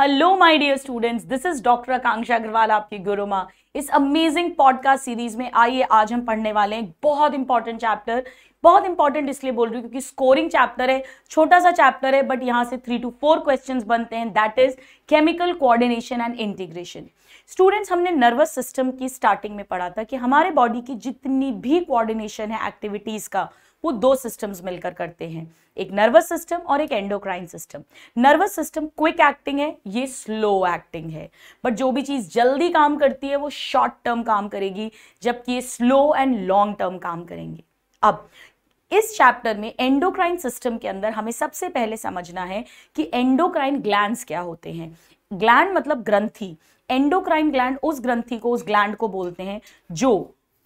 Hello my dear students this is doctor Akanksha Agarwal आपकी गुरुमा इस अमेजिंग पॉडकास्ट सीरीज में आइए आज हम पढ़ने वाले हैं बहुत इंपॉर्टेंट चैप्टर बहुत इंपॉर्टेंट इसलिए बोल रही हूँ क्योंकि स्कोरिंग चैप्टर है छोटा सा चैप्टर है बट यहाँ से थ्री टू फोर क्वेश्चन बनते हैं that is chemical coordination and integration students हमने नर्वस सिस्टम की स्टार्टिंग में पढ़ा था कि हमारे बॉडी की जितनी भी कोऑर्डिनेशन है एक्टिविटीज़ का वो दो सिस्टम्स मिलकर करते हैं एक नर्वस सिस्टम और एक endocrine system nervous system quick acting है ये स्लो एक्टिंग है बट जो भी चीज़ जल्दी काम करती है वो शॉर्ट टर्म काम करेगी जबकि ये स्लो एंड लॉन्ग टर्म काम करेंगे अब इस चैप्टर में एंडोक्राइन सिस्टम के अंदर हमें सबसे पहले समझना है कि एंडोक्राइन ग्लैंड क्या होते हैं ग्लैंड मतलब ग्रंथी एंडोक्राइन ग्लैंड उस ग्रंथी को उस ग्लैंड को बोलते हैं जो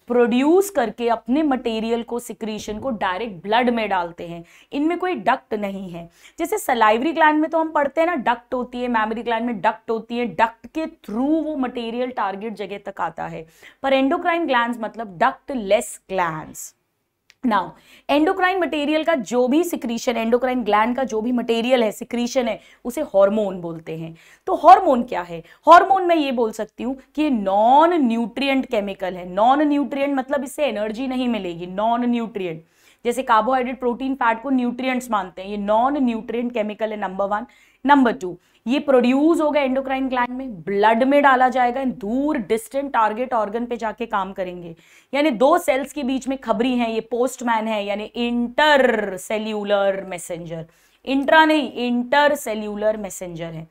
प्रोड्यूस करके अपने मटेरियल को सिक्रीशन को डायरेक्ट ब्लड में डालते हैं इनमें कोई डक्ट नहीं है जैसे सलाइवरी ग्लैंड में तो हम पढ़ते हैं ना डक्ट होती है मेमरी ग्लैंड में डक्ट होती है डक्ट के थ्रू वो मटेरियल टारगेट जगह तक आता है पर एंडोक्राइन ग्लैंड मतलब ductless gland now endocrine material का जो भी सिक्रीशन एंडोक्राइन ग्लैंड का जो भी मटेरियल है सिक्रीशन है उसे हार्मोन बोलते हैं तो हार्मोन क्या है हार्मोन मैं ये बोल सकती हूँ कि ये नॉन न्यूट्रिएंट केमिकल है नॉन न्यूट्रिएंट मतलब इससे एनर्जी नहीं मिलेगी नॉन न्यूट्रिएंट जैसे कार्बोहाइड्रेट प्रोटीन फैट को न्यूट्रिएंट्स मानते हैं ये नॉन न्यूट्रिएंट केमिकल है नंबर वन नंबर टू ये प्रोड्यूस होगा एंडोक्राइन ग्लैंड में ब्लड में डाला जाएगा दूर डिस्टेंट टारगेट ऑर्गन पे जाके काम करेंगे यानी दो सेल्स के बीच में खबरी है ये पोस्टमैन है यानी इंटर सेल्यूलर मैसेंजर इंट्रा नहीं इंटर सेल्यूलर मैसेंजर है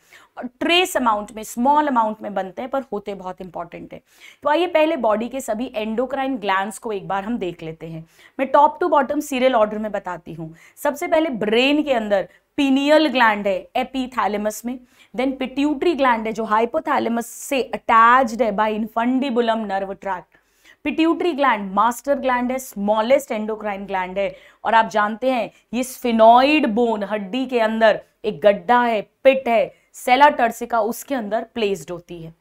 ट्रेस अमाउंट में स्मॉल अमाउंट में बनते हैं पर होते बहुत इंपॉर्टेंट है तो आइए पहले बॉडी के सभी एंडोक्राइन ग्लैंड्स को एक बार हम देख लेते हैं मैं top to bottom serial order में बताती हूँ सबसे पहले ब्रेन के अंदर पीनियल ग्लैंड है एपीथैलेमस में देन पिट्यूटरी ग्लैंड है जो हाइपोथैलेमस से अटैच्ड है by infundibulum nerve tract pituitary gland master gland है स्मॉलेस्ट एंडोक्राइन ग्लैंड है और आप जानते हैं ये स्फिनॉइड बोन हड्डी के अंदर एक गड्ढा है पिट है सेला टर्सिका उसके अंदर प्लेस्ड होती है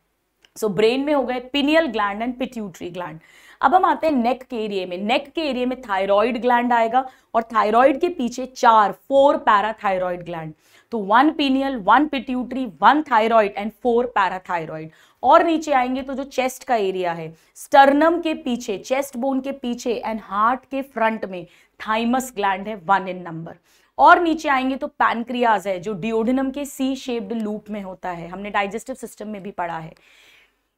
सो so, ब्रेन में हो गए pineal gland and pituitary gland अब हम आते हैं नेक के एरिए में नेक के एरिए में थायराइड ग्लैंड आएगा और थायराइड के पीछे चार फोर पैराथायरॉयड ग्लैंड तो one pineal one pituitary one thyroid and four parathyroid और नीचे आएंगे तो जो चेस्ट का एरिया है स्टर्नम के पीछे चेस्ट बोन के पीछे एंड हार्ट के फ्रंट में थाइमस ग्लैंड है वन इन नंबर और नीचे आएंगे तो पैनक्रियाज है जो डिओडिनम के सी शेप्ड लूप में होता है हमने डाइजेस्टिव सिस्टम में भी पढ़ा है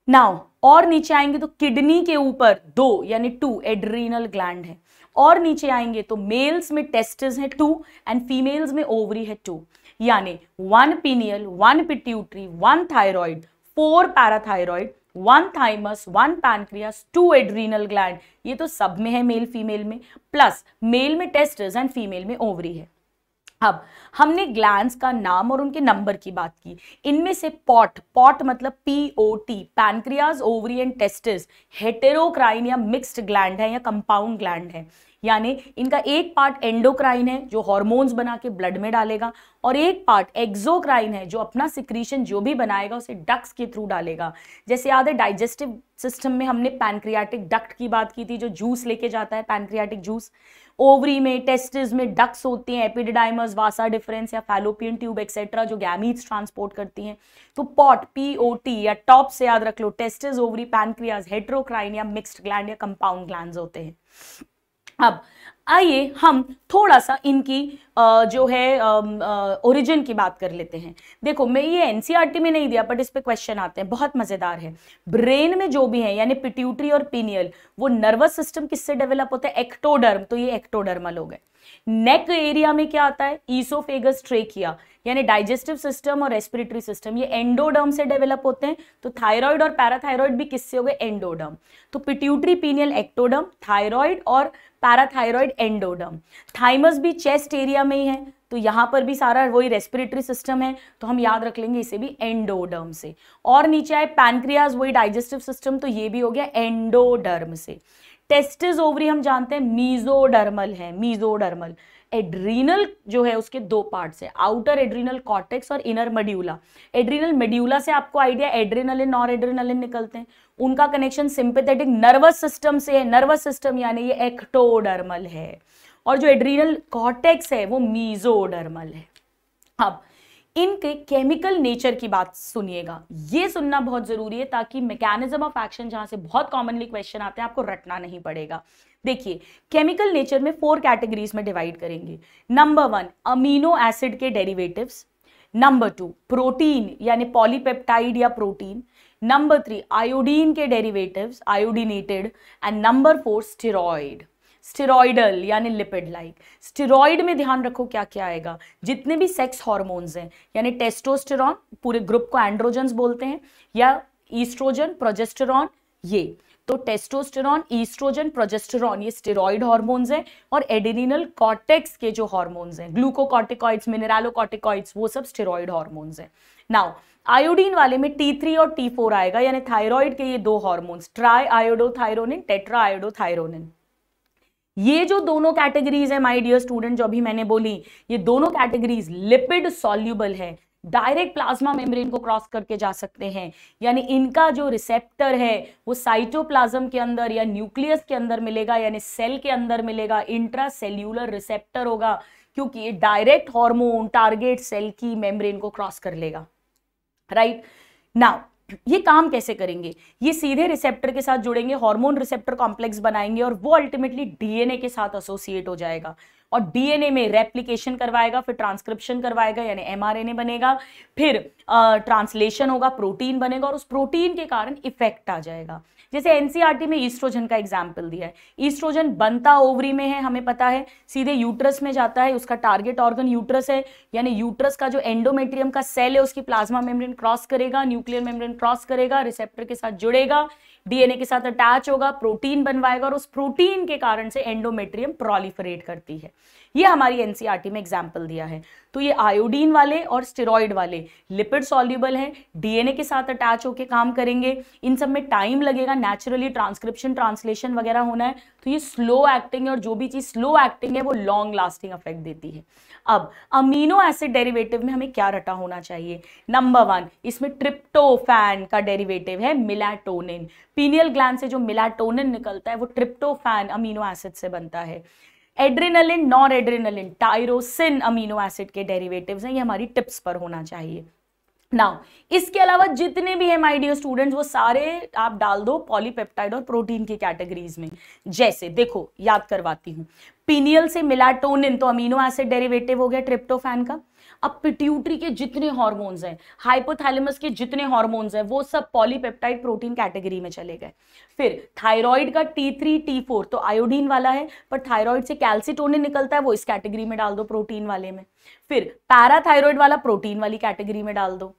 नाउ और नीचे आएंगे तो किडनी के ऊपर दो यानी टू एड्रीनल ग्लैंड है और नीचे आएंगे तो मेल्स में टेस्टिस है टू एंड फीमेल्स में ओवरी है टू यानी one pineal one pituitary one thyroid four parathyroid one thymus one pancreas two adrenal gland ये तो सब में है मेल फीमेल में प्लस मेल में टेस्टिस एंड फीमेल में ओवरी है अब हमने ग्लैंड का नाम और उनके नंबर की बात की इनमें से पॉट पॉट मतलब P O T pancreas ovary and testis heterocrine या मिक्स्ड ग्लैंड है या कंपाउंड ग्लैंड है यानी इनका एक पार्ट एंडोक्राइन है जो हॉर्मोन्स बना के ब्लड में डालेगा और एक पार्ट एक्जोक्राइन है जो अपना सिक्रीशन जो भी बनाएगा उसे डक्स के थ्रू डालेगा जैसे याद है डाइजेस्टिव सिस्टम में हमने पैनक्रियाटिक डक्ट की बात की थी जो जूस लेके जाता है पैनक्रियाटिक जूस ओवरी में टेस्टिस में डक्स होते हैं एपिडाइमस वासा डिफरेंस या फैलोपियन ट्यूब एक्सेट्रा जो गैमीट्स ट्रांसपोर्ट करती हैं तो पॉट पी ओ टी या टॉप से याद रख लो टेस्टिस ओवरी पैनक्रियाज हेट्रोक्राइन या मिक्सड ग्लैंड या कंपाउंड ग्लैंड होते हैं अब आइए हम थोड़ा सा इनकी जो है ओरिजिन की बात कर लेते हैं देखो मैं ये एनसीईआरटी e में नहीं दिया बट इस पर क्वेश्चन आते हैं बहुत मज़ेदार है ब्रेन में जो भी है यानी पिट्यूटरी और पीनियल वो नर्वस सिस्टम किससे डेवलप होता है एक्टोडर्म तो ये एक्टोडर्मल हो गए नेक एरिया में क्या आता है ईसोफेगस ट्रेकिया यानी डाइजेस्टिव सिस्टम और रेस्पिरेटरी सिस्टम ये एंडोडर्म से डेवलप होते हैं तो थायराइड और पैराथायरॉयड भी किससे हो गए एंडोडर्म तो पिट्यूटरी पीनियल एक्टोडर्म थायराइड और पैराथायरॉयड एंडोडर्म थाइमस भी चेस्ट एरिया में ही है तो यहाँ पर भी सारा वही रेस्पिरेटरी सिस्टम है तो हम याद रख लेंगे इसे भी एंडोडर्म से और नीचे आए पैनक्रियाज वही डाइजेस्टिव सिस्टम तो ये भी हो गया एंडोडर्म से टेस्टिस ओवरी हम जानते हैं मीजोडर्मल है मीजोडर्मल एड्रीनल जो है उसके दो पार्ट्स है आउटर एड्रीनल कॉटेक्स और इनर मेड्यूला एड्रीनल मेड्यूला से आपको आइडिया एड्रीनलिन और एड्रीनलिन निकलते हैं उनका कनेक्शन सिंपेथेटिक नर्वस सिस्टम से है नर्वस सिस्टम यानी ये एक्टोडर्मल है और जो एड्रीनल कॉटेक्स है वो मीजोडर्मल है अब हाँ, इनके केमिकल नेचर की बात सुनिएगा ये सुनना बहुत ज़रूरी है ताकि मैकेनिज्म ऑफ एक्शन जहां से बहुत कॉमनली क्वेश्चन आते हैं आपको रटना नहीं पड़ेगा देखिए केमिकल नेचर में फोर कैटेगरीज में डिवाइड करेंगे नंबर वन अमीनो एसिड के डेरिवेटिव्स नंबर टू प्रोटीन यानी पॉलीपेप्टाइड या प्रोटीन नंबर थ्री आयोडीन के derivatives iodinated and number four steroid steroidal यानी लिपिड लाइक स्टेरॉइड में ध्यान रखो क्या क्या आएगा जितने भी सेक्स हॉर्मोन्स हैं यानी टेस्टोस्टेरॉन पूरे ग्रुप को एंड्रोजन्स बोलते हैं या ईस्ट्रोजन प्रोजेस्टेरॉन ये तो टेस्टोस्टेरॉन ईस्ट्रोजन प्रोजेस्टेरॉन ये स्टेरॉइड हॉर्मोन्स हैं और एडेनिनल कॉर्टेक्स के जो हॉर्मोन्स हैं ग्लूकोकॉर्टिकॉइड्स मिनरलोकॉर्टिकॉइड्स वो सब स्टेरॉइड हॉर्मोन्स हैं नाउ आयोडीन वाले में T3 और T4 आएगा यानी थायराइड के ये दो hormones triiodothyronine tetraiodothyronine ये जो दोनों कैटेगरीज है माय डियर स्टूडेंट जो अभी मैंने बोली ये दोनों कैटेगरीज लिपिड सॉल्यूबल है डायरेक्ट प्लाज्मा मेम्ब्रेन को क्रॉस करके जा सकते हैं यानी इनका जो रिसेप्टर है वो साइटोप्लाज्म के अंदर या न्यूक्लियस के अंदर मिलेगा यानी सेल के अंदर मिलेगा इंट्रा सेल्यूलर रिसेप्टर होगा क्योंकि ये डायरेक्ट हार्मोन टारगेट सेल की मेम्ब्रेन को क्रॉस कर लेगा राइट नाउ ये काम कैसे करेंगे ये सीधे रिसेप्टर के साथ जुड़ेंगे हार्मोन रिसेप्टर कॉम्प्लेक्स बनाएंगे और वो अल्टीमेटली डीएनए के साथ एसोसिएट हो जाएगा और डीएनए में रेप्लिकेशन करवाएगा फिर ट्रांसक्रिप्शन करवाएगा यानी एमआरएनए बनेगा फिर ट्रांसलेशन होगा प्रोटीन बनेगा और उस प्रोटीन के कारण इफेक्ट आ जाएगा जैसे एनसीईआरटी e में ईस्ट्रोजन का एग्जाम्पल दिया है ईस्ट्रोजन बनता ओवरी में है हमें पता है सीधे यूट्रस में जाता है उसका टारगेट ऑर्गन यूट्रस है यानी यूट्रस का जो एंडोमेट्रियम का सेल है उसकी प्लाज्मा मेम्ब्रेन क्रॉस करेगा न्यूक्लियर मेम्ब्रेन क्रॉस करेगा रिसेप्टर के साथ जुड़ेगा डीएनए के साथ अटैच होगा प्रोटीन बनवाएगा और उस प्रोटीन के कारण से एंडोमेट्रियम प्रोलीफरेट करती है ये हमारी एनसीईआरटी e में एग्जाम्पल दिया है तो ये आयोडीन वाले और स्टेरॉइड वाले लिपिड सॉल्यूबल हैं डीएनए के साथ अटैच होकर काम करेंगे इन सब में टाइम लगेगा नेचुरली ट्रांसक्रिप्शन ट्रांसलेशन वगैरह होना है तो ये स्लो एक्टिंग है और जो भी चीज़ स्लो एक्टिंग है वो लॉन्ग लास्टिंग अफेक्ट देती है अब अमीनो एसिड डेरिवेटिव में हमें क्या रटा होना चाहिए नंबर वन इसमें ट्रिप्टोफैन का डेरिवेटिव है मिलाटोनिन पीनियल ग्लैंड से जो मिलाटोनिन निकलता है वो ट्रिप्टोफैन अमीनो एसिड से बनता है adrenaline non adrenaline tyrosine amino acid के डेरिवेटिव्स हैं ये हमारी टिप्स पर होना चाहिए नाउ इसके अलावा जितने भी है माय स्टूडेंट्स वो सारे आप डाल दो पॉलीपेप्टाइड और प्रोटीन की कैटेगरीज में जैसे देखो याद करवाती हूँ पीनियल से मिलाटोनिन तो अमीनो एसिड डेरिवेटिव हो गया ट्रिप्टोफैन का अब पिट्यूटरी के जितने हॉर्मोन्स हैं हाइपोथैलेमस के जितने हॉर्मोन्स हैं वो सब पॉलीपेप्टाइड प्रोटीन कैटेगरी में चले गए फिर थायराइड का टी थ्री टी फोर तो आयोडीन वाला है पर थायराइड से कैल्सिटोनिन निकलता है वो इस कैटेगरी में डाल दो प्रोटीन वाले में फिर पैराथायरॉयड वाला प्रोटीन वाली कैटेगरी में डाल दो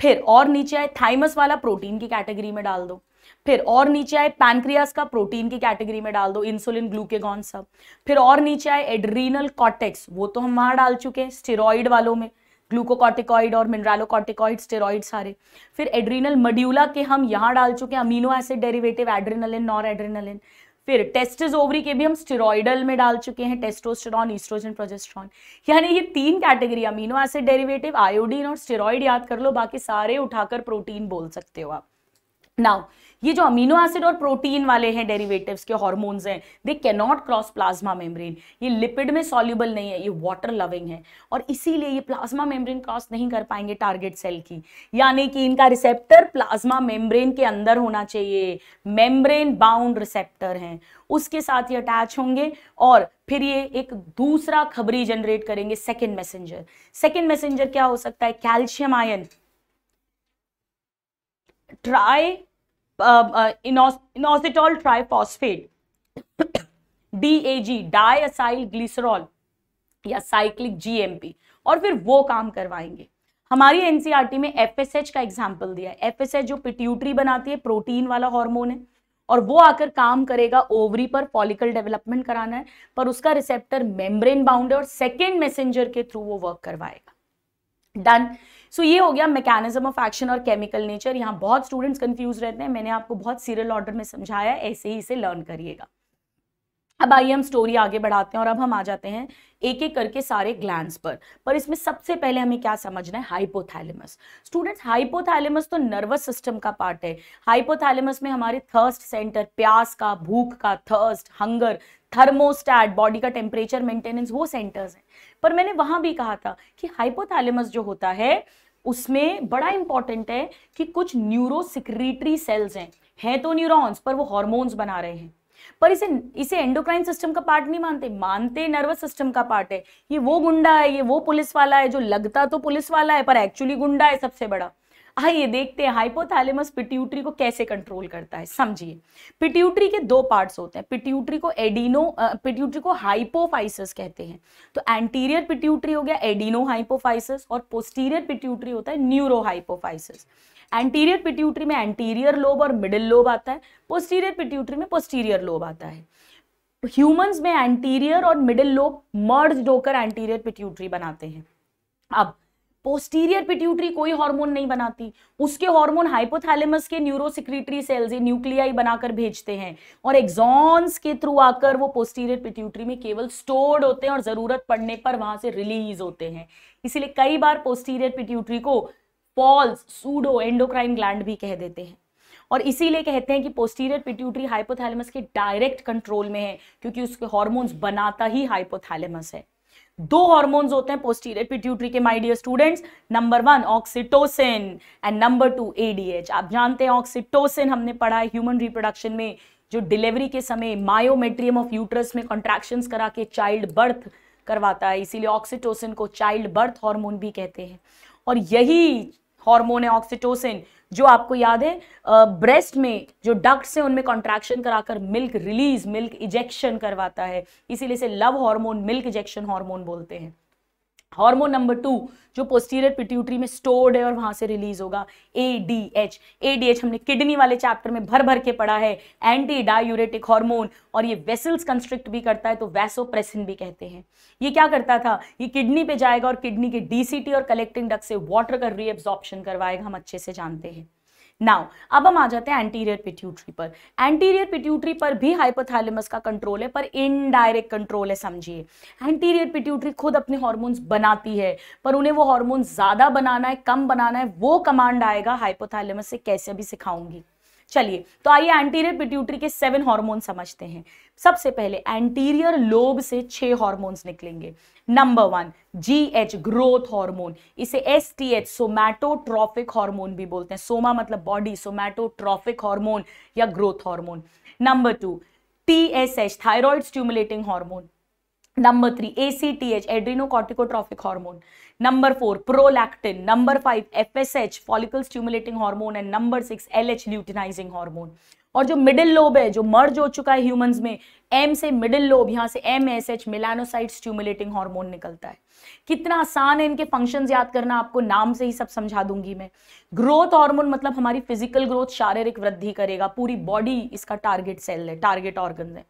फिर और नीचे आए थाइमस वाला प्रोटीन की कैटेगरी में डाल दो फिर और नीचे आए पैनक्रियास का प्रोटीन की कैटेगरी में डाल दो इंसुलिन ग्लूकेगॉन सब फिर और नीचे आए एड्रीनल कॉटेक्स वो तो हम वहां डाल चुके हैं स्टेरॉइड वालों में ग्लूकोकॉर्टिकॉइड और मिनरालोकॉर्टिकॉइड स्टेरॉइड सारे फिर एड्रीनल मड्यूला के हम यहाँ डाल चुके हैं amino acid derivative adrenaline noradrenaline फिर टेस्टिस ओवरी के भी हम स्टेरॉइडल में डाल चुके हैं टेस्टोस्टेरॉन ईस्ट्रोजन प्रोजेस्ट्रॉन यानी ये तीन category amino acid derivative iodine और स्टेरॉइड याद कर लो बाकी सारे उठाकर प्रोटीन बोल सकते हो आप नाउ ये जो अमीनो एसिड और प्रोटीन वाले हैं डेरिवेटिव्स के हॉर्मोन्स हैं they cannot cross plasma membrane ये लिपिड में सॉल्यूबल नहीं है ये वाटर लविंग है और इसीलिए ये प्लाज्मा मेम्ब्रेन क्रॉस नहीं कर पाएंगे टारगेट सेल की यानी कि इनका रिसेप्टर प्लाज्मा मेम्ब्रेन के अंदर होना चाहिए मेम्ब्रेन बाउंड रिसेप्टर हैं उसके साथ ये अटैच होंगे और फिर ये एक दूसरा खबरी जनरेट करेंगे सेकेंड मैसेंजर सेकेंड मैसेंजर क्या हो सकता है calcium ion tri inositol triphosphate DAG diacylglycerol या साइक्लिक जीएमपी और फिर वो काम करवाएंगे हमारी एनसीईआरटी e में एफएसएच का एग्जाम्पल दिया एफएसएच जो पिट्यूटरी बनाती है प्रोटीन वाला हार्मोन है और वो आकर काम करेगा ओवरी पर फॉलिकल डेवलपमेंट कराना है पर उसका रिसेप्टर मेम्ब्रेन बाउंड है और सेकेंड मैसेंजर के थ्रू वो वर्क करवाएगा डन सो so, ये हो गया मैकेनिज्म ऑफ एक्शन और केमिकल नेचर यहाँ बहुत स्टूडेंट्स कंफ्यूज रहते हैं मैंने आपको बहुत सीरियल ऑर्डर में समझाया ऐसे ही इसे लर्न करिएगा अब आइए हम स्टोरी आगे बढ़ाते हैं और अब हम आ जाते हैं एक एक करके सारे ग्लैंड्स पर पर इसमें सबसे पहले हमें क्या समझना है हाइपोथैलेमस स्टूडेंट्स हाइपोथैलेमस तो नर्वस सिस्टम का पार्ट है हाइपोथैलेमस में हमारे थर्स्ट सेंटर प्यास का भूख का थर्स्ट हंगर थर्मोस्टैट बॉडी का टेम्परेचर मेंटेनेंस वो सेंटर्स हैं पर मैंने वहां भी कहा था कि हाइपोथैलेमस जो होता है उसमें बड़ा इंपॉर्टेंट है कि कुछ न्यूरोसिक्रेटरी सेल्स हैं हैं तो न्यूरॉन्स पर वो हॉर्मोन्स बना रहे हैं पर इसे इसे एंडोक्राइन सिस्टम का पार्ट नहीं मानते मानते नर्वस सिस्टम का पार्ट है ये वो गुंडा है ये वो पुलिस वाला है जो लगता तो पुलिस वाला है पर एक्चुअली गुंडा है सबसे बड़ा आइए हाँ, देखते हैं हाइपोथैलेमस पिट्यूटरी को कैसे कंट्रोल करता है समझिए पिट्यूटरी के दो पार्ट्स होते हैं पिट्यूटरी को एडिनो पिट्यूटरी को हाइपोफाइसिस कहते हैं तो एंटीरियर पिट्यूटरी हो गया एडिनो हाइपोफाइसिस और पोस्टीरियर पिट्यूटरी होता है न्यूरो हाइपोफाइसिस एंटीरियर पिट्यूटरी में एंटीरियर लोब और मिडिल लोब आता है पोस्टीरियर पिट्यूटरी में पोस्टीरियर लोब आता है ह्यूमंस में एंटीरियर और मिडिल लोब मर्ज होकर एंटीरियर पिट्यूटरी बनाते हैं अब पोस्टीरियर पिट्यूटरी कोई हार्मोन नहीं बनाती उसके हार्मोन हाइपोथैलेमस के न्यूरोसिक्रेटरी सेल्स ये न्यूक्लियाई बनाकर भेजते हैं और एग्जॉन्स के थ्रू आकर वो पोस्टीरियर पिट्यूटरी में केवल स्टोर्ड होते हैं और जरूरत पड़ने पर वहां से रिलीज होते हैं इसीलिए कई बार पोस्टीरियर पिट्यूटरी को पॉल्स सूडो एंडोक्राइन ग्लैंड भी कह देते हैं और इसीलिए कहते हैं कि पोस्टीरियर पिट्यूटरी हाइपोथैलेमस के डायरेक्ट कंट्रोल में है क्योंकि उसके हॉर्मोन्स बनाता ही हाइपोथैलेमस है दो हॉर्मोन्स होते हैं पोस्टीरियर पिट्यूटरी के my dear students number one oxytocin and number two ADH आप जानते हैं ऑक्सीटोसिन हमने पढ़ा है ह्यूमन रिप्रोडक्शन में जो डिलीवरी के समय मायोमेट्रियम ऑफ यूट्रस में कॉन्ट्रैक्शन करा के चाइल्ड बर्थ करवाता है इसीलिए ऑक्सीटोसिन को चाइल्ड बर्थ हॉर्मोन भी कहते हैं और यही हॉर्मोन है ऑक्सीटोसिन जो आपको याद है ब्रेस्ट में जो डक्ट्स हैं उनमें कॉन्ट्रैक्शन कराकर मिल्क रिलीज मिल्क इजेक्शन करवाता है इसीलिए इसे love hormone milk ejection hormone बोलते हैं हार्मोन नंबर टू जो पोस्टीरियर पिट्यूटरी में स्टोर्ड है और वहां से रिलीज होगा A D H A D H हमने किडनी वाले चैप्टर में भर भर के पढ़ा है एंटी डायूरेटिक हार्मोन और ये वेसल्स कंस्ट्रिक्ट भी करता है तो वैसोप्रेसिन भी कहते हैं ये क्या करता था ये किडनी पे जाएगा और किडनी के डीसीटी और कलेक्टिंग डक से वाटर का रीअब्जॉर्प्शन करवाएगा हम अच्छे से जानते हैं नाउ अब हम आ जाते हैं एंटीरियर पिट्यूटरी पर एंटीरियर पिट्यूटरी पर भी हाइपोथैलेमस का कंट्रोल है पर इनडायरेक्ट कंट्रोल है समझिए एंटीरियर पिट्यूटरी खुद अपने हॉर्मोन्स बनाती है पर उन्हें वो हॉर्मोन ज़्यादा बनाना है कम बनाना है वो कमांड आएगा हाइपोथैलेमस से कैसे भी सिखाऊंगी चलिए तो आइए एंटीरियर पिट्यूटरी के सेवन हार्मोन समझते हैं सबसे पहले एंटीरियर लोब से छह हार्मोन्स निकलेंगे number one G H growth hormone इसे S T H somatotrophic hormone भी बोलते हैं सोमा मतलब बॉडी सोमैटोट्रॉफिक हार्मोन या growth hormone number two T S H stimulating hormone number three A C T ACTH adrenocorticotrophic hormone number four prolactin number five F S H follicle stimulating hormone and number six L H luteinizing hormone और जो middle lobe है जो मर्ज हो चुका है humans में M से middle lobe यहाँ से M S H melanocyte stimulating hormone निकलता है कितना आसान है इनके फंक्शंस याद करना आपको नाम से ही सब समझा दूंगी मैं ग्रोथ हार्मोन मतलब हमारी फिजिकल ग्रोथ शारीरिक वृद्धि करेगा पूरी बॉडी इसका टारगेट सेल है टारगेट ऑर्गन है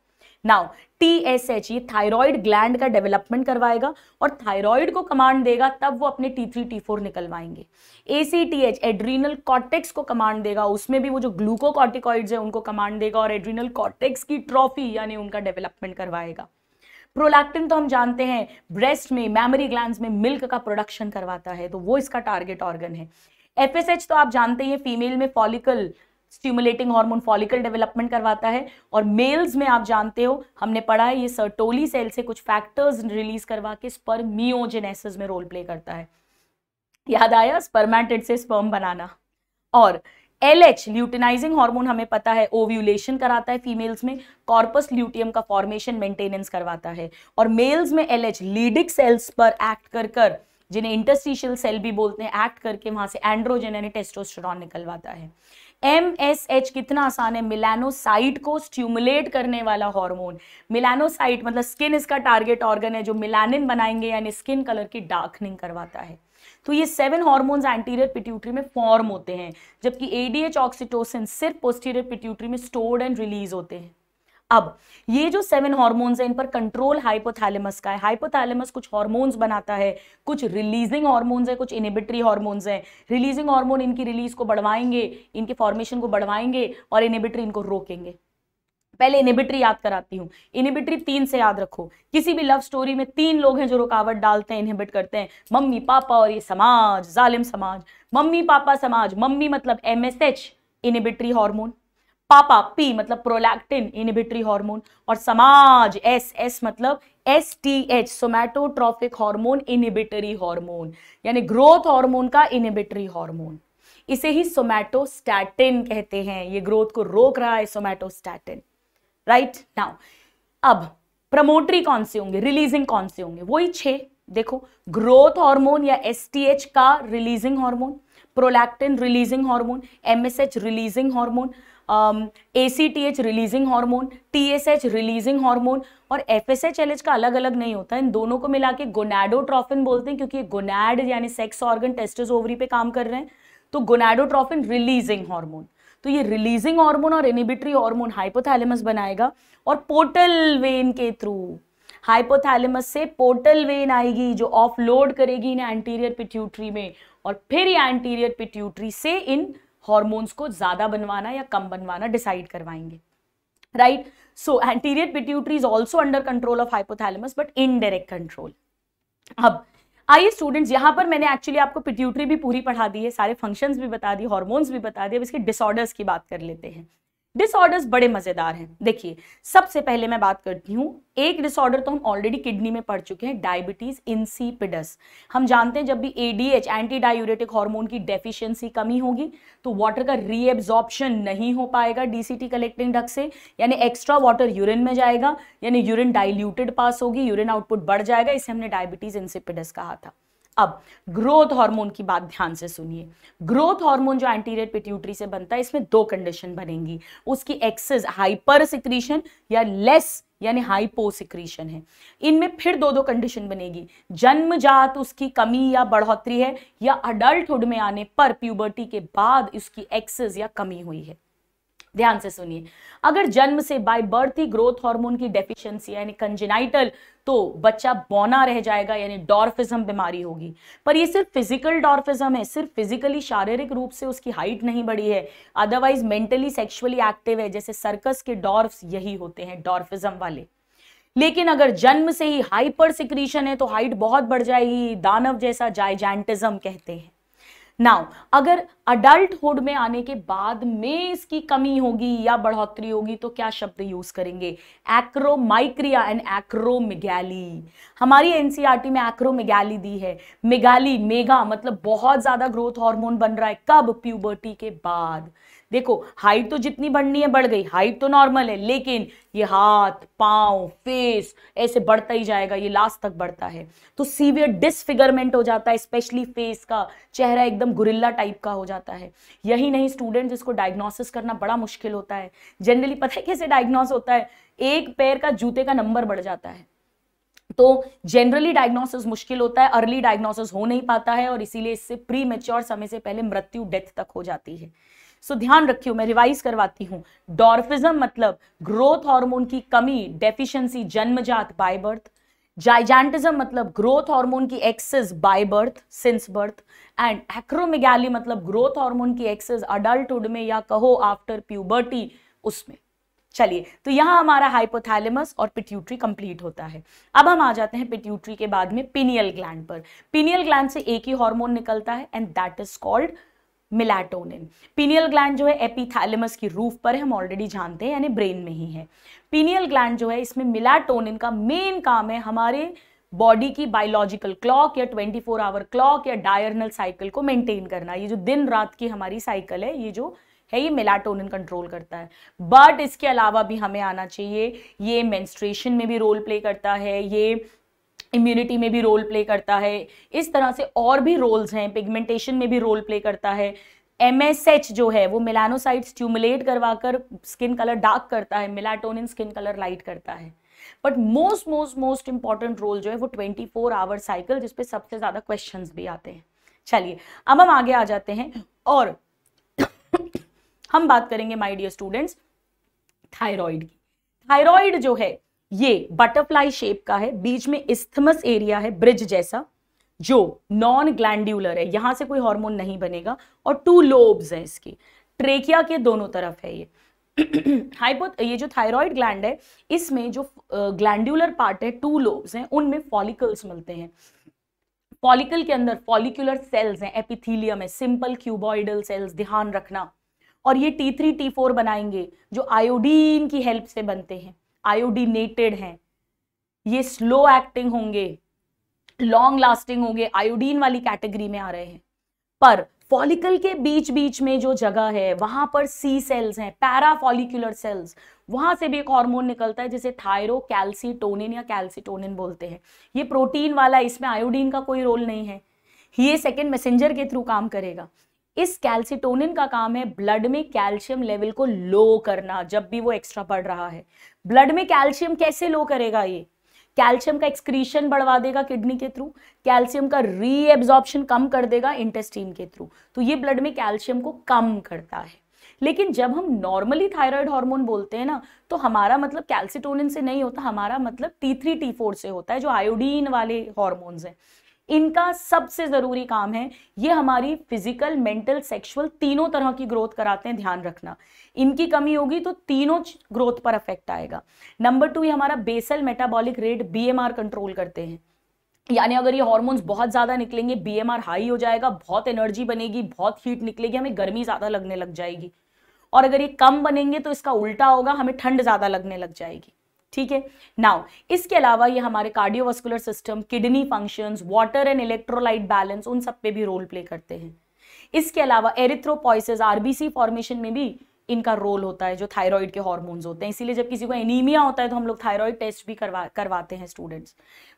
नाउ टीएसएच ये थायराइड ग्लैंड का डेवलपमेंट करवाएगा और थायराइड को कमांड देगा तब वो अपने टी थ्री टी फोर निकलवाएंगे एसीटीएच एड्रीनल कॉर्टेक्स को कमांड देगा उसमें भी वो जो ग्लूकोकॉर्टिकॉइड्स है उनको कमांड देगा और एड्रीनल कॉर्टेक्स की ट्रॉफी यानी उनका डेवलपमेंट करवाएगा प्रोलैक्टिन तो हम जानते हैं ब्रेस्ट में मेमोरी ग्लैंड में मिल्क का प्रोडक्शन करवाता है तो वो इसका टारगेट ऑर्गन है एफएसएच तो आप जानते हैं फीमेल में follicle stimulating hormone follicle development करवाता है और मेल्स में आप जानते हो हमने पढ़ा है ये सर्टोली सेल से कुछ फैक्टर्स रिलीज करवा के स्पर्मियोजेनेसिस में रोल प्ले करता है याद आया स्पर्मेटेड से स्पर्म बनाना और एल एच ल्यूटिनाइजिंग हार्मोन हमें पता है ओव्यूलेशन कराता है फीमेल्स में कॉर्पस ल्यूटियम का फॉर्मेशन मेंटेनेंस करवाता है और मेल्स में एल एच लीडिक सेल्स पर एक्ट कर कर जिन्हें इंटरस्टिशियल सेल भी बोलते हैं एक्ट करके वहां से एंड्रोजेन यानी टेस्टोस्टेरॉन निकलवाता है एम एस एच कितना आसान है मिलानोसाइट को स्ट्यूमुलेट करने वाला हार्मोन मिलानोसाइट मतलब स्किन इसका टारगेट ऑर्गन है जो मिलानिन बनाएंगे यानी स्किन कलर की डार्कनिंग करवाता है तो ये सेवन हॉर्मोन एंटीरियर पिट्यूटरी में फॉर्म होते हैं जबकि एडीएच ऑक्सीटोसिन सिर्फ पोस्टीरियर पिट्यूटरी में स्टोर्ड एंड रिलीज होते हैं अब ये जो सेवन हॉर्मोन्स हैं इन पर कंट्रोल हाइपोथैलेमस का है हाइपोथैलेमस कुछ हॉर्मोन्स बनाता है कुछ रिलीजिंग हॉर्मोन्स है कुछ इनिबिटरी हॉर्मोन्स हैं रिलीजिंग हॉर्मोन इनकी रिलीज को बढ़वाएंगे इनके फॉर्मेशन को बढ़वाएंगे और इनिबिटरी इनको रोकेंगे पहले इनिबिटरी याद कराती हूँ इनिबिटरी तीन से याद रखो किसी भी लव स्टोरी में तीन लोग हैं जो रुकावट डालते हैं इनहिबिट करते हैं मम्मी पापा और ये समाज जालिम समाज मम्मी पापा समाज मम्मी मतलब M S H inhibitory hormone पापा पी मतलब प्रोलैक्टिन इनिबिटरी हार्मोन और समाज एस एस मतलब S T H somatotrophic hormone inhibitory hormone यानी ग्रोथ हार्मोन का इनिबिटरी हार्मोन इसे ही सोमैटोस्टैटिन कहते हैं ये ग्रोथ को रोक रहा है सोमैटोस्टैटिन राइट नाउ अब प्रमोटरी कौन से होंगे रिलीजिंग कौन से होंगे वही छे देखो ग्रोथ हार्मोन या एस का releasing hormone prolactin releasing hormone MSH releasing hormone A C T H releasing hormone T S H releasing hormone और F S H L H का अलग अलग नहीं होता इन दोनों को मिला के गोनाडोट्रॉफिन बोलते हैं क्योंकि गोनाड यानी सेक्स ऑर्गन टेस्टिस ओवरी पे काम कर रहे हैं तो गोनाडोट्रॉफिन रिलीजिंग हार्मोन तो ये रिलीजिंग हार्मोन और इनिबिटरी हार्मोन हाइपोथैलेमस बनाएगा और पोर्टल वेन के थ्रू हाइपोथैलेमस से पोर्टल वेन आएगी जो ऑफ लोड करेगी इन्हें एंटीरियर पिट्यूटरी में और फिर ये एंटीरियर पिट्यूटरी से इन हॉर्मोन्स को ज़्यादा बनवाना या कम बनवाना डिसाइड करवाएंगे right so anterior pituitary is also under control of hypothalamus but indirect control अब आइए स्टूडेंट्स यहां पर मैंने एक्चुअली आपको पिट्यूटरी भी पूरी पढ़ा दी है सारे फंक्शंस भी बता दिए हॉर्मोन्स भी बता दिए अब इसके डिसऑर्डर्स की बात कर लेते हैं डिसऑर्डर्स बड़े मज़ेदार हैं देखिए सबसे पहले मैं बात करती हूँ एक डिसऑर्डर तो हम ऑलरेडी किडनी में पढ़ चुके हैं डायबिटीज़ इंसीपिडस हम जानते हैं जब भी एडीएच एंटी डायूरेटिक हार्मोन की डेफिशिएंसी कमी होगी तो वाटर का रीएब्जॉर्प्शन नहीं हो पाएगा डीसीटी कलेक्टिंग ढक से यानी एक्स्ट्रा वाटर यूरिन में जाएगा यानी यूरिन डायल्यूटेड पास होगी यूरिन आउटपुट बढ़ जाएगा इसे हमने डायबिटीज़ इंसीपिडस कहा था अब ग्रोथ हार्मोन की बात ध्यान से सुनिए ग्रोथ हार्मोन जो एंटीरियर पिट्यूटरी से बनता है इसमें दो कंडीशन बनेंगी उसकी एक्सेस हाइपर सिक्रीशन या लेस यानी हाइपोसिक्रीशन है इनमें फिर दो दो कंडीशन बनेगी जन्मजात उसकी कमी या बढ़ोतरी है या अडल्टहुड में आने पर प्यूबर्टी के बाद इसकी एक्सेस या कमी हुई है ध्यान से सुनिए अगर जन्म से बाय बर्थ ही ग्रोथ हार्मोन की डेफिशिएंसी यानी कंजेनाइटल तो बच्चा बौना रह जाएगा यानी डॉर्फिज्म बीमारी होगी पर ये सिर्फ फिजिकल डॉर्फिज्म है सिर्फ फिजिकली शारीरिक रूप से उसकी हाइट नहीं बढ़ी है अदरवाइज मेंटली सेक्सुअली एक्टिव है जैसे सर्कस के डॉर्फ्स यही होते हैं डॉर्फिज्म वाले लेकिन अगर जन्म से ही हाइपर सिक्रीशन है तो हाइट बहुत बढ़ जाएगी दानव जैसा जाइजेंटिज्म कहते हैं नाउ अगर अडल्टहुड में आने के बाद में इसकी कमी होगी या बढ़ोतरी होगी तो क्या शब्द यूज करेंगे एक्रोमाइक्रिया एंड एक्रोमिगैली हमारी एनसीईआरटी e में एक्रोमिगैली दी है मेगाली मेगा मतलब बहुत ज्यादा ग्रोथ हार्मोन बन रहा है कब प्यूबर्टी के बाद देखो हाइट तो जितनी बढ़नी है बढ़ गई हाइट तो नॉर्मल है लेकिन ये हाथ पांव फेस ऐसे बढ़ता ही जाएगा ये लास्ट तक बढ़ता है तो सीवियर डिसफिगरमेंट हो जाता है स्पेशली फेस का चेहरा एकदम गुरिल्ला टाइप का हो जाता है यही नहीं स्टूडेंट जिसको डायग्नोसिस करना बड़ा मुश्किल होता है जनरली पता है कैसे डायग्नोस होता है एक पैर का जूते का नंबर बढ़ जाता है तो जनरली डायग्नोसिस मुश्किल होता है अर्ली डायग्नोसिस हो नहीं पाता है और इसीलिए इससे प्री मेच्योर समय से पहले मृत्यु डेथ तक हो जाती है सो ध्यान रखियो मैं रिवाइज करवाती हूँ डॉर्फिज्म मतलब ग्रोथ हार्मोन की कमी डेफिशिएंसी जन्मजात बाय बर्थ जाइजेंटिज्म मतलब ग्रोथ हार्मोन की excess by birth since birth and acromegaly मतलब ग्रोथ हार्मोन की एक्सेस अडल्टहुड में या कहो आफ्टर प्यूबर्टी उसमें चलिए तो यहां हमारा हाइपोथैलेमस और पिट्यूटरी कंप्लीट होता है अब हम आ जाते हैं पिट्यूटरी के बाद में पिनियल ग्लैंड पर पिनियल ग्लैंड से एक ही हार्मोन निकलता है and that is called melatonin pineal gland जो है एपिथैलेमस की रूफ पर है हम ऑलरेडी जानते हैं यानी ब्रेन में ही है पीनियल ग्लैंड जो है इसमें मिलाटोनिन का मेन काम है हमारे बॉडी की बायोलॉजिकल क्लॉक या 24 फोर आवर क्लॉक या डायरनल साइकिल को मेंटेन करना ये जो दिन रात की हमारी साइकिल है ये जो है ये मिलाटोनिन कंट्रोल करता है बट इसके अलावा भी हमें आना चाहिए ये मेंस्ट्रेशन में भी रोल प्ले करता है ये इम्यूनिटी में भी रोल प्ले करता है इस तरह से और भी रोल्स हैं पिगमेंटेशन में भी रोल प्ले करता है एम जो है वो मिलानोसाइट स्ट्यूमुलेट करवाकर स्किन कलर डार्क करता है मिलाटोनिन स्किन कलर लाइट करता है but most most most important role जो है वो 24 फोर आवर साइकिल जिसपे सबसे ज़्यादा क्वेश्चंस भी आते हैं चलिए अब हम आगे आ जाते हैं और हम बात करेंगे माय डियर स्टूडेंट्स थायराइड की थायराइड जो है ये बटरफ्लाई शेप का है बीच में इस्थमस एरिया है ब्रिज जैसा जो नॉन ग्लैंडुलर है यहां से कोई हार्मोन नहीं बनेगा और टू लोब्स हैं इसकी ट्रेकिया के दोनों तरफ है ये हाइपो ये जो थायराइड ग्लैंड है इसमें जो ग्लैंडुलर पार्ट है टू लोब्स हैं उनमें फॉलिकल्स मिलते हैं फॉलिकल के अंदर फॉलिकुलर सेल्स हैं एपिथीलियम है सिंपल क्यूबॉइडल सेल्स ध्यान रखना और ये टी थ्री टी फोर बनाएंगे जो आयोडीन की हेल्प से बनते हैं आयोडीनेटेड हैं ये स्लो एक्टिंग होंगे लॉन्ग लास्टिंग होंगे आयोडीन वाली कैटेगरी में आ रहे हैं पर फॉलिकल के बीच बीच में जो जगह है वहां पर सी सेल्स हैं पैरा फॉलिकुलर सेल्स वहां से भी एक हार्मोन निकलता है जिसे थायरो कैल्सिटोनिन या कैल्सिटोनिन बोलते हैं ये प्रोटीन वाला इसमें आयोडीन का कोई रोल नहीं है ये सेकेंड मैसेंजर के थ्रू काम करेगा इस कैल्सिटोनिन का काम है ब्लड में कैल्शियम लेवल को लो करना जब भी वो एक्स्ट्रा बढ़ रहा है ब्लड में कैल्शियम कैसे लो करेगा ये कैल्शियम का एक्सक्रीशन बढ़वा देगा किडनी के थ्रू कैल्शियम का रीएब्जॉर्प्शन कम कर देगा इंटेस्टीन के थ्रू तो ये ब्लड में कैल्शियम को कम करता है लेकिन जब हम नॉर्मली थायराइड हार्मोन बोलते हैं ना तो हमारा मतलब कैल्सिटोनिन से नहीं होता हमारा मतलब टी थ्री टी फोर से होता है जो आयोडीन वाले हॉर्मोन्स हैं इनका सबसे ज़रूरी काम है ये हमारी फिजिकल मेंटल सेक्सुअल तीनों तरह की ग्रोथ कराते हैं ध्यान रखना इनकी कमी होगी तो तीनों ग्रोथ पर अफेक्ट आएगा नंबर टू ये हमारा basal metabolic rate BMR control करते हैं यानी अगर ये हॉर्मोन्स बहुत ज़्यादा निकलेंगे बीएमआर हाई हो जाएगा बहुत एनर्जी बनेगी बहुत हीट निकलेगी हमें गर्मी ज़्यादा लगने लग जाएगी और अगर ये कम बनेंगे तो इसका उल्टा होगा हमें ठंड ज़्यादा लगने लग जाएगी ठीक है नाउ इसके अलावा ये हमारे cardiovascular system kidney functions water and electrolyte balance उन सब पे भी रोल प्ले करते हैं इसके अलावा एरिथ्रोपॉइसिस आरबीसी फॉर्मेशन में भी इनका रोल होता है जो थायराइड के हॉर्मोन्स होते हैं इसीलिए जब किसी को एनीमिया होता है तो हम लोग थायराइड टेस्ट भी करवा करवाते हैं स्टूडेंट्स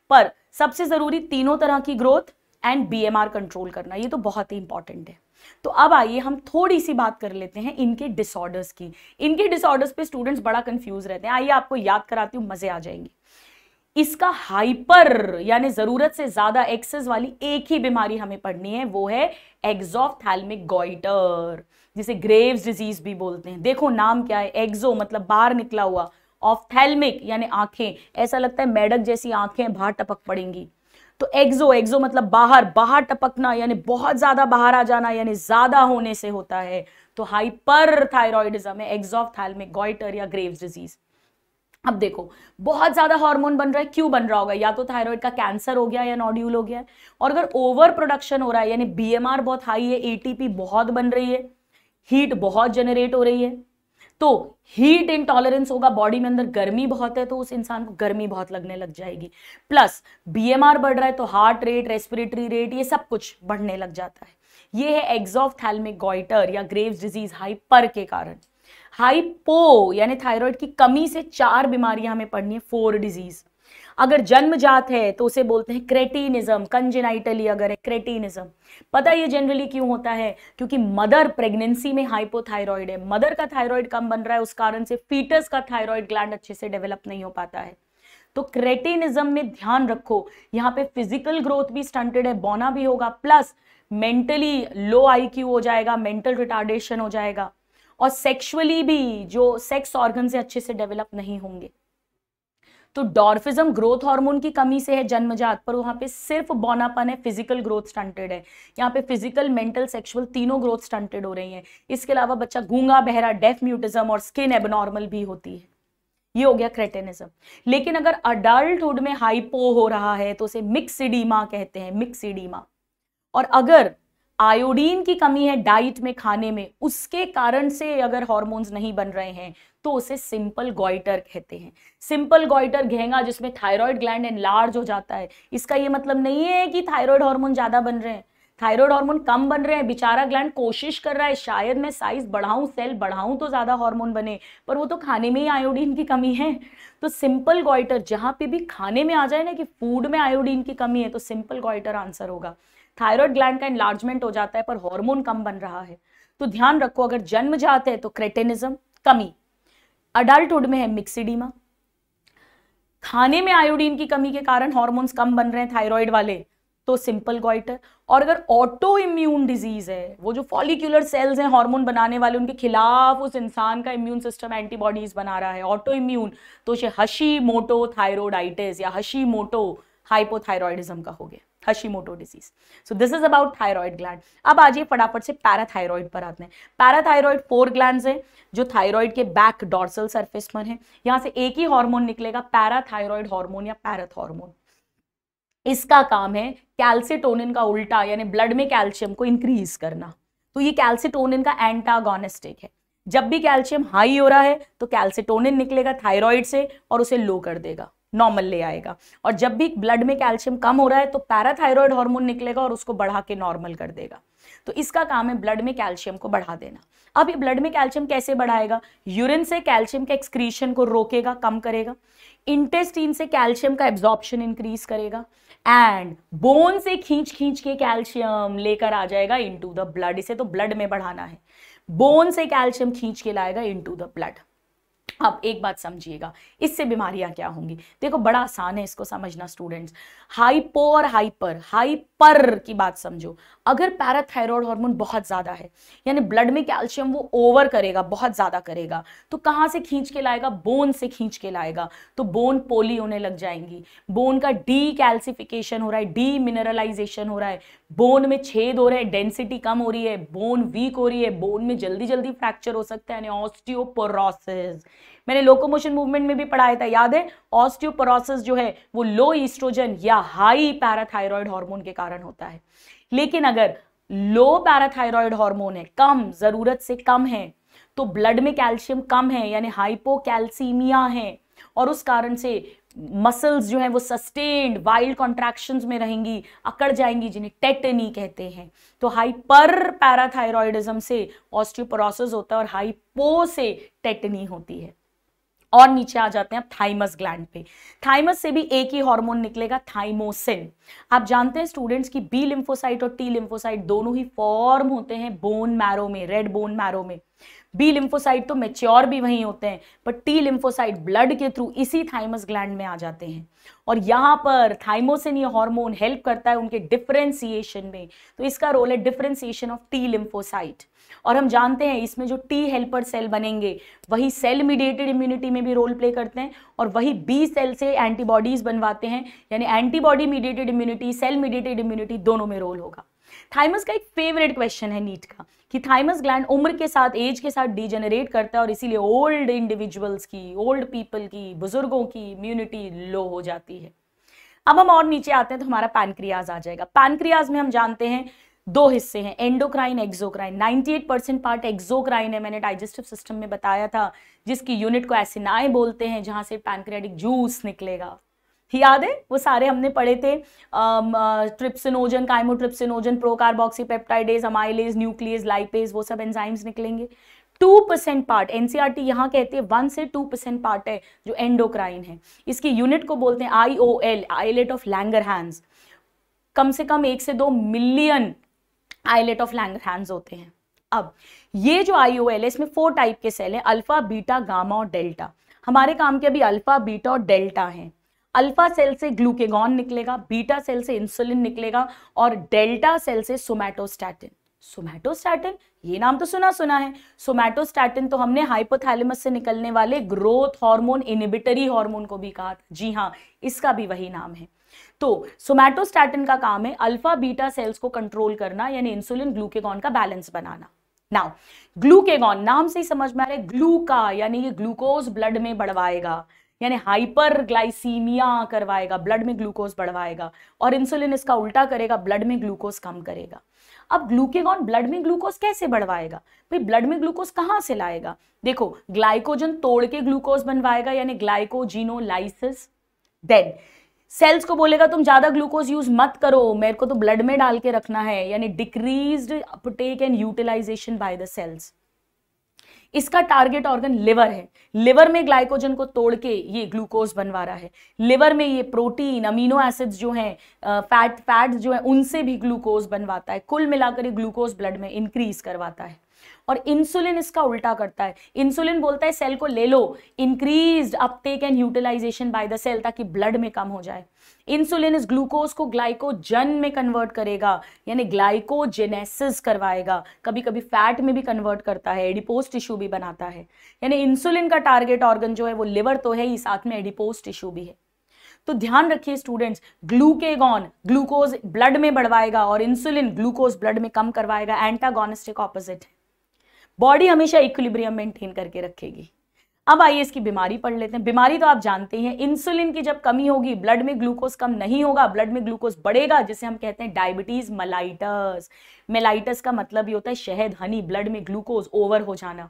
पर सबसे ज़रूरी तीनों तरह की ग्रोथ एंड बीएमआर कंट्रोल करना ये तो बहुत ही इंपॉर्टेंट है तो अब आइए हम थोड़ी सी बात कर लेते हैं इनके डिसऑर्डर्स की इनके डिसऑर्डर्स पे स्टूडेंट्स बड़ा कंफ्यूज रहते हैं आइए आपको याद कराती हूँ मजे आ जाएंगे इसका हाइपर यानी जरूरत से ज्यादा एक्सेस वाली एक ही बीमारी हमें पढ़नी है वो है एक्सोफ्थैल्मिक गोइटर जिसे ग्रेव्स डिजीज भी बोलते हैं देखो नाम क्या है एक्सो मतलब बाहर निकला हुआ ऑफ्थैल्मिक यानी आंखें ऐसा लगता है मेडक जैसी आंखें बाहर टपक पड़ेंगी तो एग्जो एग्जो मतलब बाहर बाहर टपकना यानी बहुत ज़्यादा बाहर आ जाना यानी ज़्यादा होने से होता है तो हाइपर थायरॉयडिज्म है एक्जोफ्थैल्मिक गॉइटर या ग्रेव डिजीज़ अब देखो बहुत ज्यादा हार्मोन बन रहा है क्यों बन रहा होगा या तो थायराइड का कैंसर हो गया या नॉड्यूल हो गया और अगर ओवर प्रोडक्शन हो रहा है यानी बीएमआर बहुत हाई है एटीपी बहुत बन रही है हीट बहुत जनरेट हो रही है तो हीट इंटॉलरेंस होगा बॉडी में अंदर गर्मी बहुत है तो उस इंसान को गर्मी बहुत लगने लग जाएगी प्लस बीएमआर बढ़ रहा है तो हार्ट रेट रेस्पिरेटरी रेट ये सब कुछ बढ़ने लग जाता है ये है एग्जॉफ्थैल्मिक गॉइटर या ग्रेव्स डिजीज हाइपर के कारण हाइपो यानी थायराइड की कमी से चार बीमारियां हमें पढ़नी है फोर डिजीज अगर जन्मजात है तो उसे बोलते हैं क्रेटिनिज्म कंजेनाइटली अगर है क्रेटिनिज्म पता ये जनरली क्यों होता है क्योंकि मदर प्रेगनेंसी में हाइपोथायरॉयड है मदर का थायराइड कम बन रहा है उस कारण से फीटस का थायराइड ग्लैंड अच्छे से डेवलप नहीं हो पाता है तो क्रेटिनिज्म में ध्यान रखो यहाँ पे फिजिकल ग्रोथ भी स्टंटेड है बोना भी होगा प्लस मेंटली लो आईक्यू हो जाएगा मेंटल रिटार्डेशन हो जाएगा और सेक्सुअली भी जो सेक्स ऑर्गन से अच्छे से डेवलप नहीं होंगे तो डॉर्फिज्म ग्रोथ हार्मोन की कमी से है जन्मजात पर वहां पे सिर्फ बौनापन है फिजिकल ग्रोथ स्टंटेड है यहाँ पे फिजिकल मेंटल सेक्सुअल तीनों ग्रोथ स्टंटेड हो रही है इसके अलावा बच्चा गूंगा बहरा डेफ म्यूटिज्म और स्किन एबनॉर्मल भी होती है ये हो गया क्रेटेनिज्म लेकिन अगर अडल्टुड में हाइपो हो रहा है तो उसे मिक्सिडीमा कहते हैं मिक्सिडीमा और अगर आयोडीन की कमी है डाइट में खाने में उसके कारण से अगर हॉर्मोन्स नहीं बन रहे हैं तो उसे सिंपल गोइटर कहते हैं सिंपल गोइटर घेंगा जिसमें थायराइड ग्लैंड एनलार्ज हो जाता है इसका ये मतलब नहीं है कि थायराइड हार्मोन ज़्यादा बन रहे हैं थायराइड हार्मोन कम बन रहे हैं बेचारा ग्लैंड कोशिश कर रहा है शायद मैं साइज बढ़ाऊं सेल बढ़ाऊं तो ज़्यादा हार्मोन बने पर वो तो खाने में ही आयोडीन की कमी है तो सिंपल गोइटर जहां पे भी खाने में आ जाए ना कि फूड में आयोडीन की कमी है तो सिंपल गोइटर आंसर होगा थायराइड ग्लैंड का इन्लार्जमेंट हो जाता है पर हॉर्मोन कम बन रहा है तो ध्यान रखो अगर जन्म जाते हैं तो क्रेटेनिज्म कमी अडल्टहुड में है मिक्सिडीमा खाने में आयोडीन की कमी के कारण हॉर्मोन्स कम बन रहे हैं थायराइड वाले तो सिंपल गोइटर और अगर ऑटो इम्यून डिजीज है वो जो फॉलिक्यूलर सेल्स हैं हार्मोन बनाने वाले उनके खिलाफ उस इंसान का इम्यून सिस्टम एंटीबॉडीज बना रहा है ऑटो इम्यून तो हशी मोटो थायरोडाइटिस या हशी मोटो हाइपोथायरॉयडिज्म का हो गया Hashimoto disease so this is about thyroid gland अब आ जाइए फटाफट से पैराथायरॉयड पर आते हैं पैराथायरॉयड फोर ग्लैंड है जो थायरॉयड के बैक डॉर्सल सर्फेस पर है यहाँ से एक ही हॉर्मोन निकलेगा पैराथायरॉयड हॉर्मोन या पैराथॉर्मोन इसका काम है कैल्सिटोनिन का उल्टा यानी ब्लड में कैल्शियम को इंक्रीज करना तो ये कैल्सिटोनिन का एंटागोनिस्टिक है जब भी कैल्शियम हाई हो रहा है तो कैल्सिटोनिन निकलेगा थायराइड से और उसे लो कर देगा नॉर्मल ले आएगा और जब भी ब्लड में कैल्शियम कम हो रहा है तो पैराथायरॉयड हार्मोन निकलेगा और उसको बढ़ा के नॉर्मल कर देगा तो इसका काम है ब्लड में कैल्शियम को बढ़ा देना अब ये ब्लड में कैल्शियम कैसे बढ़ाएगा यूरिन से कैल्शियम के एक्सक्रीशन को रोकेगा कम करेगा इंटेस्टीन से कैल्शियम का एब्जॉर्प्शन इंक्रीज करेगा एंड बोन से खींच खींच के कैल्शियम लेकर आ जाएगा इन द ब्लड इसे तो ब्लड में बढ़ाना है बोन से कैल्शियम खींच के लाएगा इन द ब्लड अब एक बात समझिएगा इससे बीमारियां क्या होंगी देखो बड़ा आसान है इसको समझना स्टूडेंट्स हाइपो और हाइपर हाइपर की बात समझो अगर पैराथायरॉयड हार्मोन बहुत ज़्यादा है यानी ब्लड में कैल्शियम वो ओवर करेगा बहुत ज़्यादा करेगा तो कहाँ से खींच के लाएगा बोन से खींच के लाएगा तो बोन पोली होने लग जाएंगी बोन का डी कैल्सिफिकेशन हो रहा है डी मिनरलाइजेशन हो रहा है बोन में छेद हो रहे हैं डेंसिटी कम हो रही है बोन वीक हो रही है बोन में जल्दी जल्दी फ्रैक्चर हो सकता है यानी ऑस्टियोपोरोसिस मैंने लोकोमोशन मूवमेंट में भी पढ़ाया था याद है ऑस्टियोपोरोसिस जो है वो लो ईस्ट्रोजन या हाई पैराथायरॉयड हार्मोन के कारण होता है लेकिन अगर लो पैराथायरॉयड हार्मोन है कम जरूरत से कम है तो ब्लड में कैल्शियम कम है यानी हाइपोकैल्सीमिया है और उस कारण से मसल्स जो है वो सस्टेन्ड वाइल्ड कॉन्ट्रैक्शंस में रहेंगी अकड़ जाएंगी जिन्हें टेटनी कहते हैं तो हाइपर पैराथायरॉयडिज्म से ऑस्टियोपोरोसिस होता है और हाइपो से टेटनी होती है और नीचे आ जाते हैं थाइमस ग्लैंड पे थाइमस से भी एक ही हार्मोन निकलेगा थाइमोसिन आप जानते हैं स्टूडेंट्स की बी लिम्फोसाइट और टी लिम्फोसाइट दोनों ही फॉर्म होते हैं बोन मैरो में रेड बोन मैरो में बी लिम्फोसाइट तो मेच्योर भी वहीं होते हैं पर टी लिम्फोसाइट ब्लड के थ्रू इसी थाइमस ग्लैंड में आ जाते हैं और यहाँ पर थाइमोसिन ये हार्मोन हेल्प करता है उनके डिफरेंसिएशन में तो इसका रोल है डिफरेंसिएशन ऑफ टी लिम्फोसाइट और हम जानते हैं इसमें जो टी हेल्पर सेल बनेंगे वही सेल मीडिएटेड इम्यूनिटी में भी रोल प्ले करते हैं और वही बी सेल से एंटीबॉडीज बनवाते हैं यानी antibody mediated immunity cell mediated immunity दोनों में रोल होगा थाइमस का एक फेवरेट क्वेश्चन है नीट का कि थाइमस ग्लैंड उम्र के साथ एज के साथ डिजेनरेट करता है और इसीलिए ओल्ड इंडिविजुअल्स की ओल्ड पीपल की बुजुर्गों की इम्यूनिटी लो हो जाती है अब हम और नीचे आते हैं तो हमारा पैनक्रियाज आ जाएगा पैनक्रियाज में हम जानते हैं दो हिस्से हैं endocrine exocrine 98 percent part exocrine है मैंने डाइजेस्टिव सिस्टम में बताया था जिसकी यूनिट को नाए बोलते हैं जहां से पैनक्रियाटिक जूस निकलेगा याद है वो सारे हमने पढ़े थे trypsinogen chymotrypsinogen peptidase amylase nucleus lipase वो सब एंजाइम्स निकलेंगे two percent part NCERT e यहाँ कहते हैं वन से टू परसेंट पार्ट है जो एंडोक्राइन है इसकी यूनिट को बोलते हैं I O L islet of Langerhans कम से कम एक से दो million islet of Langerhans होते हैं अब ये जो आई ओ एल है इसमें फोर टाइप के सेल हैं अल्फा बीटा गामा और डेल्टा हमारे काम के अभी अल्फा बीटा और डेल्टा हैं अल्फा सेल से ग्लूकेगॉन निकलेगा बीटा सेल से इंसुलिन निकलेगा और डेल्टा सेल से सोमैटोस्टैटिन सोमैटोस्टैटिन ये नाम तो सुना सुना है सोमैटोस्टैटिन तो हमने हाइपोथैलेमस से निकलने वाले ग्रोथ हार्मोन इनिबिटरी हार्मोन को भी कहा जी हाँ इसका भी वही नाम है तो सोमैटोस्टैटिन का काम है अल्फा बीटा सेल्स को कंट्रोल करना यानी इंसुलिन ग्लूकेगॉन का बैलेंस बनाना नाउ ग्लूकेगॉन नाम से ही समझ में आ रहा है ग्लू का यानी ये ग्लूकोज ब्लड में बढ़वाएगा यानी ग्लाइसीमिया करवाएगा ब्लड में ग्लूकोज बढ़वाएगा और इंसुलिन इसका उल्टा करेगा ब्लड में ग्लूकोज कम करेगा अब ग्लूकेगॉन ब्लड में ग्लूकोज कैसे बढ़वाएगा भाई ब्लड में ग्लूकोज कहाँ से लाएगा देखो ग्लाइकोजन तोड़ के ग्लूकोज बनवाएगा यानी ग्लाइकोजिनोलाइसिस देन सेल्स को बोलेगा तुम ज्यादा ग्लूकोज यूज मत करो मेरे को तो ब्लड में डाल के रखना है यानी decrease uptake and utilization by the cells इसका टारगेट ऑर्गन लिवर है लिवर में ग्लाइकोजन को तोड़ के ये ग्लूकोज बनवा रहा है लिवर में ये प्रोटीन अमीनो एसिड्स जो हैं फैट फैट जो है उनसे भी ग्लूकोज बनवाता है कुल मिलाकर ये ग्लूकोज ब्लड में इंक्रीज करवाता है और इंसुलिन इसका उल्टा करता है इंसुलिन बोलता है सेल को ले लो increase uptake and utilization by the cell ताकि ब्लड में कम हो जाए इंसुलिन इस ग्लूकोज को ग्लाइकोजन में कन्वर्ट करेगा यानी ग्लाइकोजेनेसिस करवाएगा कभी कभी फैट में भी कन्वर्ट करता है एडिपोज टिश्यू भी बनाता है यानी इंसुलिन का टारगेट ऑर्गन जो है वो लिवर तो है ही साथ में एडिपोज टिश्यू भी है तो ध्यान रखिए स्टूडेंट्स ग्लूकेगॉन ग्लूकोज ब्लड में बढ़वाएगा और इंसुलिन ग्लूकोज ब्लड में कम करवाएगा एंटागोनिस्टिक ऑपोजिट है बॉडी हमेशा इक्विलिब्रियम मेंटेन करके रखेगी अब आइए इसकी बीमारी पढ़ लेते हैं बीमारी तो आप जानते हैं इंसुलिन की जब कमी होगी ब्लड में ग्लूकोज कम नहीं होगा ब्लड में ग्लूकोज बढ़ेगा जिसे हम कहते हैं डायबिटीज मलाइटस मेलाइटस का मतलब ये होता है शहद हनी ब्लड में ग्लूकोज ओवर हो जाना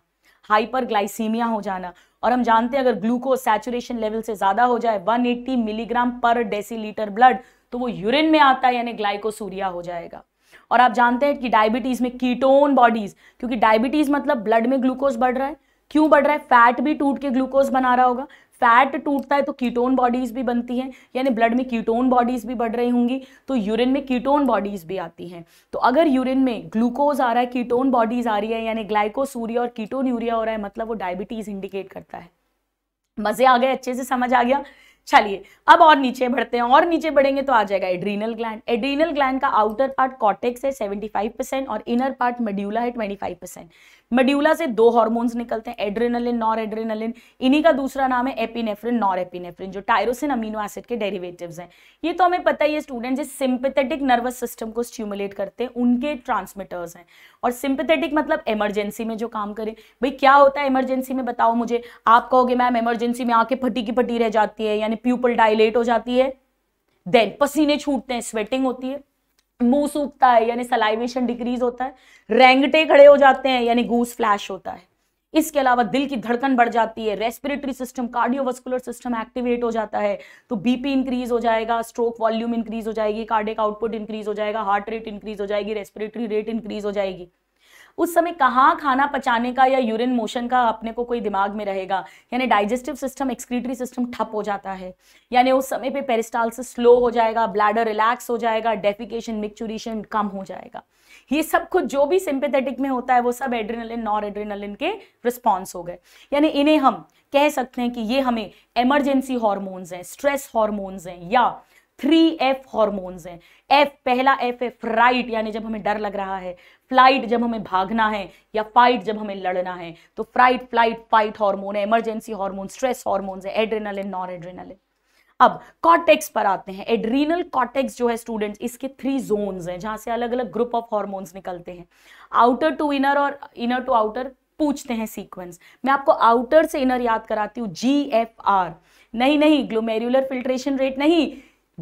हाइपर ग्लाइसीमिया हो जाना और हम जानते हैं अगर ग्लूकोज सैचुरेशन लेवल से ज्यादा हो जाए one milligram per deci blood तो वो यूरिन में आता है यानी ग्लाइकोसूरिया हो जाएगा और आप जानते हैं कि डायबिटीज़ में कीटोन बॉडीज़ क्योंकि डायबिटीज़ मतलब ब्लड में ग्लूकोज बढ़ रहा है क्यों बढ़ रहा है फैट भी टूट के ग्लूकोज बना रहा होगा फैट टूटता है तो कीटोन बॉडीज़ भी बनती हैं यानी ब्लड में कीटोन बॉडीज़ भी बढ़ रही होंगी तो यूरिन में कीटोन बॉडीज़ भी आती हैं तो अगर यूरिन में ग्लूकोज आ रहा है कीटोन बॉडीज़ आ रही है यानी ग्लाइकोसूरिया और कीटोन यूरिया हो रहा है मतलब वो डायबिटीज़ इंडिकेट करता है मज़े आ गए अच्छे से समझ आ गया चलिए अब और नीचे बढ़ते हैं और नीचे बढ़ेंगे तो आ जाएगा एड्रीनल ग्लैंड एड्रीनल ग्लैंड का आउटर पार्ट कॉटेक्स है 75 परसेंट और इनर पार्ट मड्यूला है 25 परसेंट मेड्यूला से दो हॉर्मोन्स निकलते हैं एड्रेनलिन नॉर एड्रेनलिन इन्हीं का दूसरा नाम है एपिनेफ्रिन नॉर एपिनेफ्रिन जो टायरोसिन अमीनो एसिड के डेरिवेटिव्स हैं ये तो हमें पता ही है स्टूडेंट जो सिंपथेटिक नर्वस सिस्टम को स्टिमुलेट करते हैं उनके ट्रांसमिटर्स हैं और सिंपथेटिक मतलब इमरजेंसी में जो काम करें भाई क्या होता है इमरजेंसी में बताओ मुझे आप कहोगे मैम इमरजेंसी में आके फटी की फटी रह जाती है यानी प्यूपल डायलेट हो जाती है देन पसीने छूटते हैं स्वेटिंग होती है मुंह सूखता है यानी सलाइवेशन डिक्रीज होता है रेंगटे खड़े हो जाते हैं यानी गूस फ्लैश होता है इसके अलावा दिल की धड़कन बढ़ जाती है respiratory system cardiovascular system activate हो जाता है तो बीपी इंक्रीज हो जाएगा स्ट्रोक वॉल्यूम इंक्रीज हो जाएगी कार्डिक आउटपुट इंक्रीज हो जाएगा हार्ट रेट इंक्रीज हो जाएगी रेस्पिरेटरी रेट इंक्रीज हो जाएगी उस समय कहाँ खाना पचाने का या यूरिन मोशन का अपने को कोई दिमाग में रहेगा यानी डाइजेस्टिव सिस्टम एक्सक्रीटरी सिस्टम ठप हो जाता है यानी उस समय पे से स्लो हो जाएगा ब्लैडर रिलैक्स हो जाएगा डेफिकेशन मिक्चुरेशन कम हो जाएगा ये सब कुछ जो भी सिंपेथेटिक में होता है वो सब एड्रीनलिन नॉर एड्रीनलिन के रिस्पॉन्स हो गए यानी इन्हें हम कह सकते हैं कि ये हमें एमरजेंसी हॉर्मोन्स हैं स्ट्रेस हॉर्मोन्स हैं या थ्री एफ हॉर्मोन्स हैं एफ पहला एफ है फ्राइट यानी जब हमें डर लग रहा है फ्लाइट जब हमें भागना है या फाइट जब हमें लड़ना है तो फ्राइट फ्लाइट फाइट हार्मोन है इमरजेंसी हार्मोन स्ट्रेस हार्मोन्स है एड्रेनलिन नॉन एड्रेनल अब कॉटेक्स पर आते हैं एड्रीनल कॉटेक्स जो है स्टूडेंट्स इसके थ्री जोन्स हैं जहां से अलग अलग ग्रुप ऑफ हॉर्मोन्स निकलते हैं आउटर टू इनर और इनर टू आउटर पूछते हैं सीक्वेंस मैं आपको आउटर से इनर याद कराती हूँ जी एफ आर नहीं नहीं ग्लोमेरुलर फिल्ट्रेशन रेट नहीं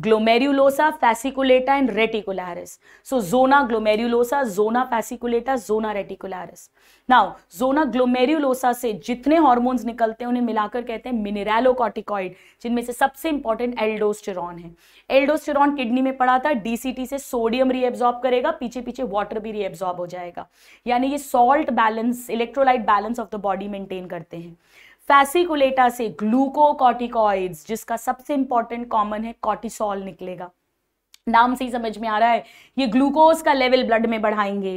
glomerulosa fasciculata and reticularis so zona glomerulosa zona fasciculata zona reticularis now zona glomerulosa से जितने हॉर्मोन्स निकलते हैं उन्हें मिलाकर कहते हैं मिनरलोकॉटिकॉइड जिनमें से सबसे इंपॉर्टेंट एल्डोस्टेरॉन है एल्डोस्टेरॉन किडनी में पड़ा था डीसीटी से सोडियम रीएब्जॉर्ब करेगा पीछे पीछे वाटर भी रीएब्जॉर्ब हो जाएगा यानी ये salt balance electrolyte balance of the body maintain करते हैं फैसिकुलेटा से ग्लूकोकॉटिकॉइड्स जिसका सबसे इंपॉर्टेंट कॉमन है कॉर्टिसोल निकलेगा नाम से ही समझ में आ रहा है ये ग्लूकोज का लेवल ब्लड में बढ़ाएंगे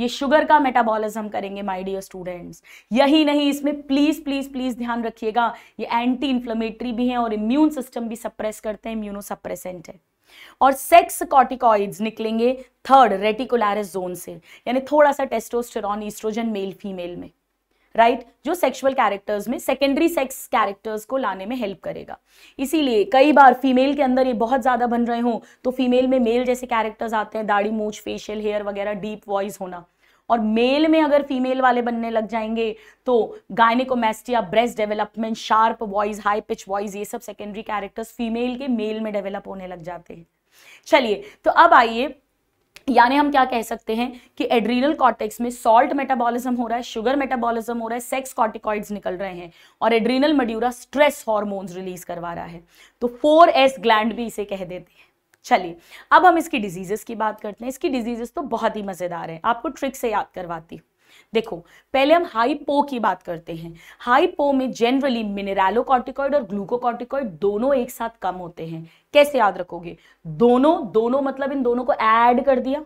ये शुगर का मेटाबॉलिज्म करेंगे माय डियर स्टूडेंट्स यही नहीं इसमें प्लीज प्लीज प्लीज ध्यान रखिएगा ये एंटी इन्फ्लेमेटरी भी हैं और इम्यून सिस्टम भी सप्रेस करते हैं इम्यूनो सप्रेसेंट है और सेक्स कॉटिकॉइड निकलेंगे थर्ड रेटिकुलरिस जोन से यानी थोड़ा सा टेस्टोस्टेरॉन ईस्ट्रोजन मेल फीमेल में राइट right? जो सेक्सुअल कैरेक्टर्स में सेकेंडरी सेक्स कैरेक्टर्स को लाने में हेल्प करेगा इसीलिए कई बार फीमेल के अंदर ये बहुत ज़्यादा बन रहे हो तो फीमेल में मेल जैसे कैरेक्टर्स आते हैं दाढ़ी मूछ फेशियल हेयर वगैरह डीप वॉइस होना और मेल में अगर फीमेल वाले बनने लग जाएंगे तो gynaecomastia breast development sharp voice high pitch voice ये सब सेकेंडरी कैरेक्टर्स फीमेल के मेल में डेवलप होने लग जाते हैं चलिए तो अब आइए यानी हम क्या कह सकते हैं कि एड्रीनल कॉर्टेक्स में सॉल्ट मेटाबॉलिज्म हो रहा है शुगर मेटाबॉलिज्म हो रहा है सेक्स कॉर्टिकॉइड्स निकल रहे हैं और adrenal medulla stress hormones release करवा रहा है तो फोर एस ग्लैंड भी इसे कह देते हैं चलिए अब हम इसकी डिजीजेस की बात करते हैं इसकी डिजीजेस तो बहुत ही मजेदार है आपको ट्रिक से याद करवाती हूँ देखो पहले हम हाई पो की बात करते हैं हाई पो में जनरली मिनरलोकॉर्टिकॉइड और ग्लूकोकॉर्टिकॉइड दोनों एक साथ कम होते हैं कैसे याद रखोगे दोनों दोनों मतलब इन दोनों को ऐड कर दिया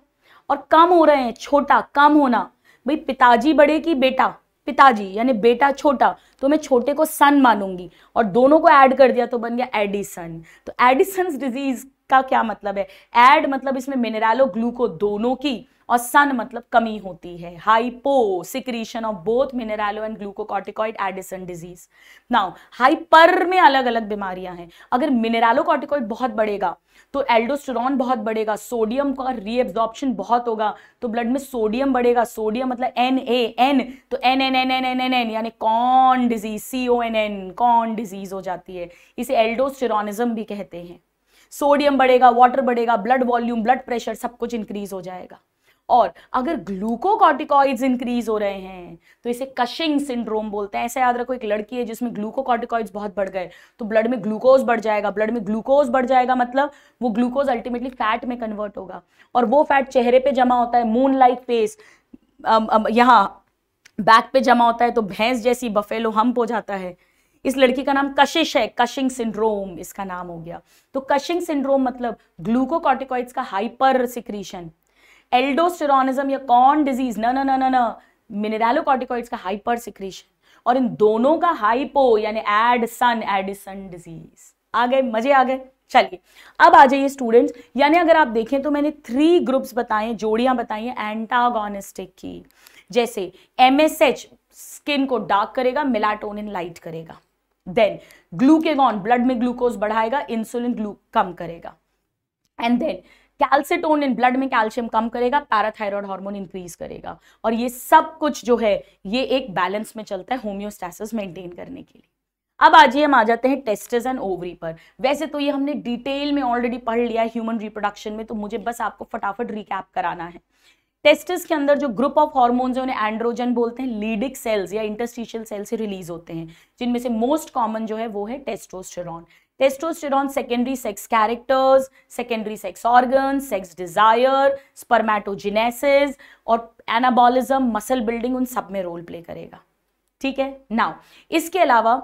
और कम हो रहे हैं छोटा कम होना भाई पिताजी बड़े की बेटा पिताजी यानी बेटा छोटा तो मैं छोटे को सन मानूंगी और दोनों को ऐड कर दिया तो बन गया एडिसन तो एडिसन डिजीज का क्या मतलब है एड मतलब इसमें मिनरलो ग्लूको दोनों की और सन मतलब कमी होती है hypo secretion of both mineralo and glucocorticoid Addison disease now hyper में अलग अलग बीमारियां हैं अगर मिनरलोकॉर्टिकॉइड बहुत बढ़ेगा तो एल्डोस्टेरॉन बहुत बढ़ेगा सोडियम का रीएब्जॉर्प्शन बहुत होगा तो ब्लड में सोडियम बढ़ेगा सोडियम मतलब एन ए एन तो N N N N N N N यानी Conn disease C O N N Conn disease हो जाती है इसे एल्डोस्टेरॉनिज्म भी कहते हैं सोडियम बढ़ेगा वाटर बढ़ेगा ब्लड वॉल्यूम ब्लड प्रेशर सब कुछ इंक्रीज हो जाएगा और अगर ग्लूकोकॉर्टिकॉइड्स इंक्रीज हो रहे हैं तो इसे कशिंग सिंड्रोम बोलते हैं ऐसा याद रखो एक लड़की है जिसमें ग्लूकोकॉर्टिकॉइड्स बहुत बढ़ गए तो ब्लड में ग्लूकोज बढ़ जाएगा ब्लड में ग्लूकोज बढ़ जाएगा मतलब वो ग्लूकोज अल्टीमेटली फैट में कन्वर्ट होगा और वो फैट चेहरे पर जमा होता है मून लाइक फेस यहाँ बैक पे जमा होता है तो भैंस जैसी बफेलो हम्प हो जाता है इस लड़की का नाम कशिश है कशिंग सिंड्रोम इसका नाम हो गया तो कशिंग सिंड्रोम मतलब ग्लूकोकॉर्टिकॉइड्स का हाइपर सिक्रीशन एल्डोस्टेरोनिज्म या कॉन डिजीज न न न न मिनरलोकॉर्टिकॉइड्स का हाइपर सिक्रीशन और इन दोनों का हाइपो यानी एड सन एडिसन डिजीज आ गए मजे आ गए चलिए अब आ जाइए स्टूडेंट्स यानी अगर आप देखें तो मैंने थ्री ग्रुप्स बताए जोड़ियां बताई हैं एंटागोनिस्टिक की जैसे एमएसएच स्किन को डार्क करेगा मिलाटोनिन लाइट करेगा देन ग्लूकेगॉन ब्लड में ग्लूकोज बढ़ाएगा इंसुलिन ग्लू कम करेगा and then calcitonin blood में कैल्शियम कम करेगा पैराथायरॉयड हार्मोन इंक्रीज करेगा और ये सब कुछ जो है ये एक बैलेंस में चलता है होम्योस्टेसिस मेंटेन करने के लिए अब आज हम आ जाते हैं टेस्टिस एंड ओवरी पर वैसे तो ये हमने डिटेल में ऑलरेडी पढ़ लिया ह्यूमन रिप्रोडक्शन में तो मुझे बस आपको फटाफट रिकैप कराना है टेस्टिस के अंदर जो ग्रुप ऑफ हॉर्मोन्स है उन्हें एंड्रोजन बोलते हैं लीडिक सेल्स या इंटरस्टिशियल सेल्स से रिलीज होते हैं जिनमें से मोस्ट कॉमन जो है वो है testosterone testosterone secondary sex characters secondary sex organs sex desire spermatogenesis और anabolism muscle building उन सब में role play करेगा ठीक है नाउ इसके अलावा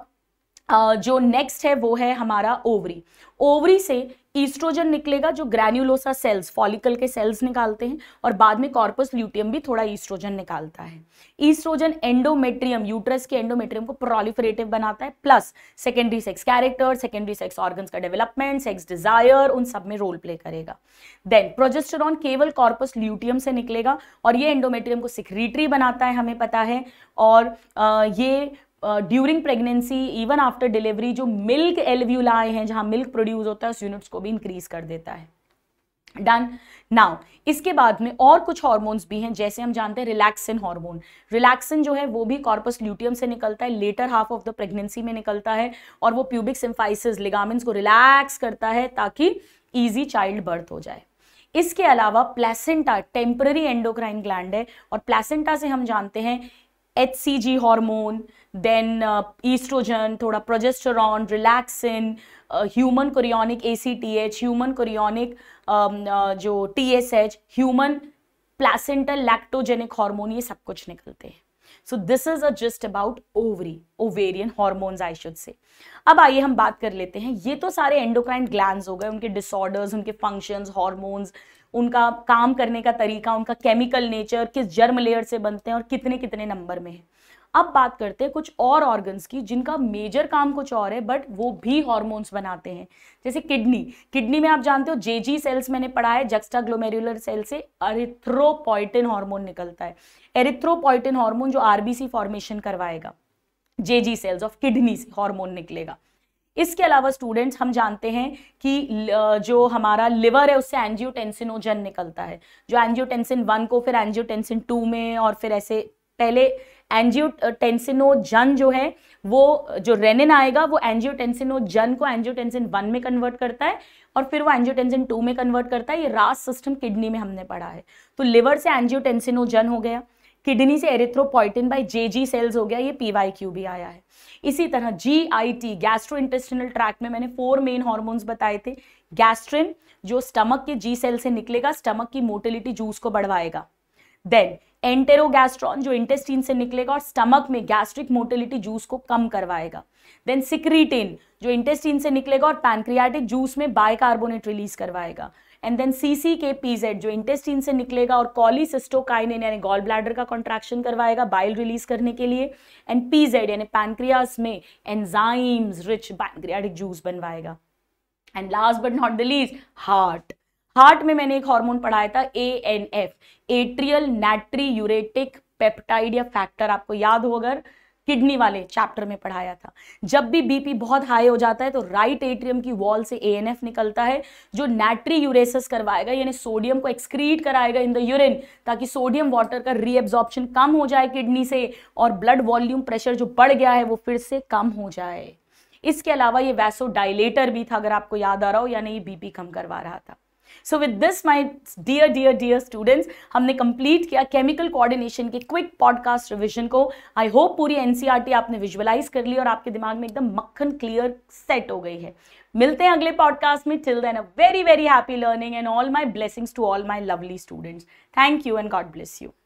जो नेक्स्ट है वो है हमारा ओवरी ओवरी से ईस्ट्रोजन निकलेगा जो ग्रैन्यूलोसा सेल्स फॉलिकल के सेल्स निकालते हैं और बाद में कॉर्पस ल्यूटियम भी थोड़ा ईस्ट्रोजन निकालता है ईस्ट्रोजन एंडोमेट्रियम यूट्रस के एंडोमेट्रियम को प्रोलिफरेटिव बनाता है plus secondary sex character secondary sex organs का डेवलपमेंट सेक्स डिजायर उन सब में रोल प्ले करेगा देन प्रोजेस्टोरॉन केवल कॉर्पस ल्यूटियम से निकलेगा और ये एंडोमेट्रियम को सिक्रीटरी बनाता है हमें पता है और ये during pregnancy even after delivery जो मिल्क एलव्यूलाए हैं जहाँ मिल्क प्रोड्यूस होता है उस यूनिट्स को भी इंक्रीज कर देता है डन नाउ इसके बाद में और कुछ हार्मोन्स भी हैं जैसे हम जानते हैं रिलैक्सिन हार्मोन रिलैक्सिन जो है वो भी कॉर्पस ल्यूटियम से निकलता है later half of the pregnancy में निकलता है और वो प्यूबिक सिंफाइसिस लिगामेंट्स को रिलैक्स करता है ताकि ईजी चाइल्ड बर्थ हो जाए इसके अलावा प्लेसेंटा टेम्पररी एंडोक्राइन ग्लैंड है और प्लेसेंटा से हम जानते हैं H C G hormone then oestrogen थोड़ा progesterone relaxin human chorionic A C T H human chorionic जो T S H human placental lactogenic hormone ये सब कुछ निकलते हैं so this is a just about ovary ovarian hormone I should say अब आइए हम बात कर लेते हैं ये तो सारे एंडोक्राइन ग्लैंड हो गए उनके डिसऑर्डर्स उनके फंक्शंस हॉर्मोन्स उनका काम करने का तरीका उनका केमिकल नेचर किस जर्म लेयर से बनते हैं और कितने कितने नंबर में है अब बात करते हैं कुछ और ऑर्गन्स की जिनका मेजर काम कुछ और है बट वो भी हॉर्मोन्स बनाते हैं जैसे किडनी किडनी में आप जानते हो जेजी सेल्स मैंने पढ़ा है जक्स्टा ग्लोमेरुलर सेल से अरिथ्रोपोइटिन हार्मोन निकलता है एरिथ्रोपोइटिन हार्मोन जो आरबीसी फॉर्मेशन करवाएगा जेजी सेल्स ऑफ किडनी से हॉर्मोन निकलेगा इसके अलावा स्टूडेंट्स हम जानते हैं कि जो हमारा लिवर है उससे एंजियोटेंसिनोजन निकलता है जो एंजियोटेंसिन वन को फिर एंजियोटेंसिन टू में और फिर ऐसे पहले एंजियोटेंसिनोजन जो है वो जो रेनिन आएगा वो एंजियोटेंसिनोजन को एंजियोटेंसिन वन में कन्वर्ट करता है और फिर वो एंजियोटेंसिन टू में कन्वर्ट करता है ये रास सिस्टम किडनी में हमने पढ़ा है तो लिवर से एंजियोटेंसिनोजन हो गया किडनी से erythropoietin by J G cells हो गया ये पी वाई क्यू भी आया है इसी तरह G I T gastro intestinal tract में मैंने फोर मेन हॉर्मोन्स बताए थे गैस्ट्रिन जो स्टमक के जी सेल से निकलेगा स्टमक की मोटिलिटी जूस को बढ़वाएगा देन एंटेरोगैस्ट्रॉन जो इंटेस्टीन से निकलेगा और स्टमक में गैस्ट्रिक मोटिलिटी जूस को कम करवाएगा देन सिक्रीटिन जो इंटेस्टीन से निकलेगा और पैनक्रियाटिक जूस में बाइकार्बोनेट रिलीज करवाएगा and then C C K PZ जो इंटेस्टीन से निकलेगा और कॉलीसिस्टोकाइन यानी गॉल ब्लैडर का कॉन्ट्रैक्शन करवाएगा बाइल रिलीज करने के लिए एंड पीजेड यानी पैनक्रियास में एंजाइम्स रिच पैनक्रियाटिक जूस बनवाएगा and last but not the least heart heart में मैंने एक हार्मोन पढ़ाया था A N F atrial natriuretic peptide या फैक्टर आपको याद होगा किडनी वाले चैप्टर में पढ़ाया था जब भी बीपी बहुत हाई हो जाता है तो राइट एट्रियम की वॉल से एएनएफ निकलता है जो नैट्री यूरेसिस करवाएगा यानी सोडियम को एक्सक्रीट कराएगा इन द यूरिन ताकि सोडियम वाटर का रीएब्जॉर्प्शन कम हो जाए किडनी से और ब्लड वॉल्यूम प्रेशर जो बढ़ गया है वो फिर से कम हो जाए इसके अलावा ये वैसो डायलेटर भी था अगर आपको याद आ रहा हो यानी ये बीपी कम करवा रहा था so with this my dear dear dear students हमने कंप्लीट किया केमिकल कोऑर्डिनेशन के क्विक पॉडकास्ट रिविजन को आई होप पूरी एनसीईआरटी e आपने विजुअलाइज कर ली और आपके दिमाग में एकदम मक्खन क्लियर सेट हो गई है मिलते हैं अगले पॉडकास्ट में till then a very very happy learning and all my blessings to all my lovely students thank you and God bless you